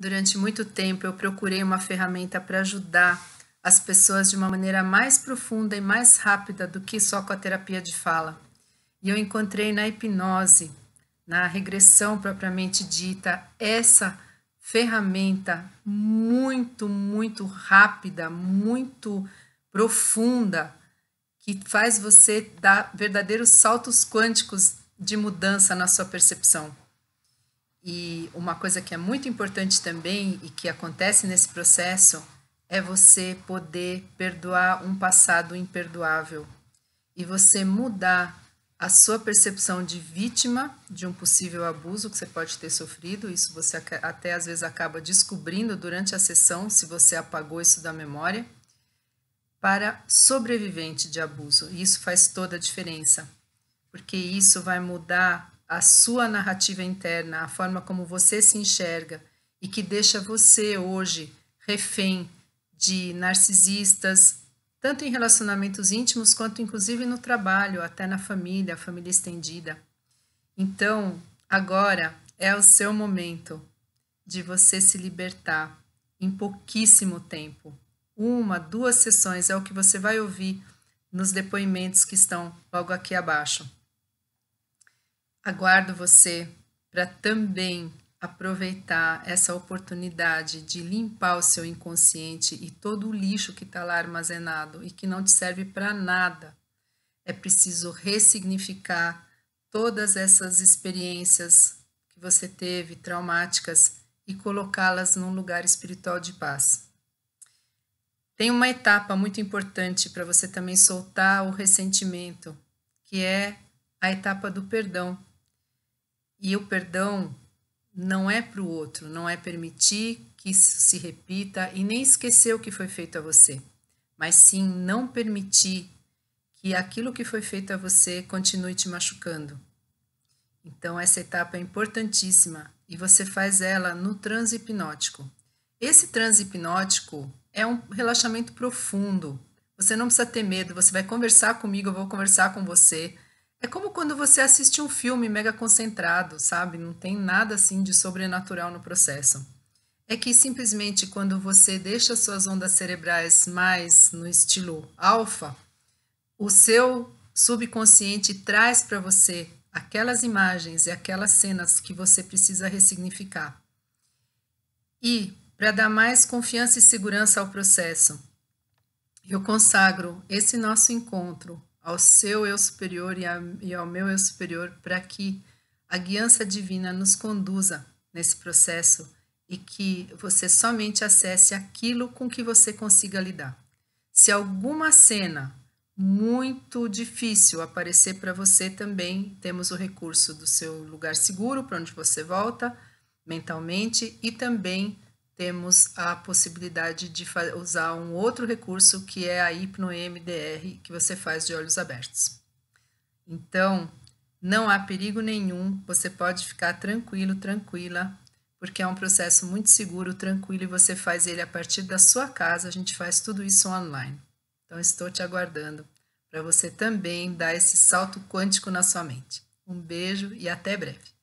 Durante muito tempo eu procurei uma ferramenta para ajudar as pessoas de uma maneira mais profunda e mais rápida do que só com a terapia de fala. E eu encontrei na hipnose, na regressão propriamente dita, essa ferramenta muito, muito rápida, muito profunda, que faz você dar verdadeiros saltos quânticos de mudança na sua percepção. E uma coisa que é muito importante também e que acontece nesse processo é você poder perdoar um passado imperdoável e você mudar a sua percepção de vítima de um possível abuso que você pode ter sofrido. Isso você até às vezes acaba descobrindo durante a sessão se você apagou isso da memória para sobrevivente de abuso. E isso faz toda a diferença, porque isso vai mudar a sua narrativa interna, a forma como você se enxerga e que deixa você hoje refém de narcisistas, tanto em relacionamentos íntimos quanto inclusive no trabalho, até na família, a família estendida. Então, agora é o seu momento de você se libertar em pouquíssimo tempo. Uma, duas sessões é o que você vai ouvir nos depoimentos que estão logo aqui abaixo. Aguardo você para também aproveitar essa oportunidade de limpar o seu inconsciente e todo o lixo que está lá armazenado e que não te serve para nada. É preciso ressignificar todas essas experiências que você teve, traumáticas, e colocá-las num lugar espiritual de paz. Tem uma etapa muito importante para você também soltar o ressentimento, que é a etapa do perdão e o perdão não é para o outro, não é permitir que isso se repita e nem esquecer o que foi feito a você, mas sim não permitir que aquilo que foi feito a você continue te machucando. Então, essa etapa é importantíssima e você faz ela no transe hipnótico. Esse transe hipnótico é um relaxamento profundo. Você não precisa ter medo, você vai conversar comigo, eu vou conversar com você. É como quando você assiste um filme mega concentrado, sabe? Não tem nada assim de sobrenatural no processo. É que simplesmente quando você deixa suas ondas cerebrais mais no estilo alfa, o seu subconsciente traz para você aquelas imagens e aquelas cenas que você precisa ressignificar. E, para dar mais confiança e segurança ao processo, eu consagro esse nosso encontro ao seu eu superior e, a, e ao meu eu superior para que a guiança divina nos conduza nesse processo e que você somente acesse aquilo com que você consiga lidar. Se alguma cena muito difícil aparecer para você também, temos o recurso do seu lugar seguro para onde você volta mentalmente e também temos a possibilidade de usar um outro recurso que é a hipno-MDR que você faz de olhos abertos. Então, não há perigo nenhum, você pode ficar tranquilo, tranquila, porque é um processo muito seguro, tranquilo e você faz ele a partir da sua casa. A gente faz tudo isso online. Então, estou te aguardando para você também dar esse salto quântico na sua mente. Um beijo e até breve.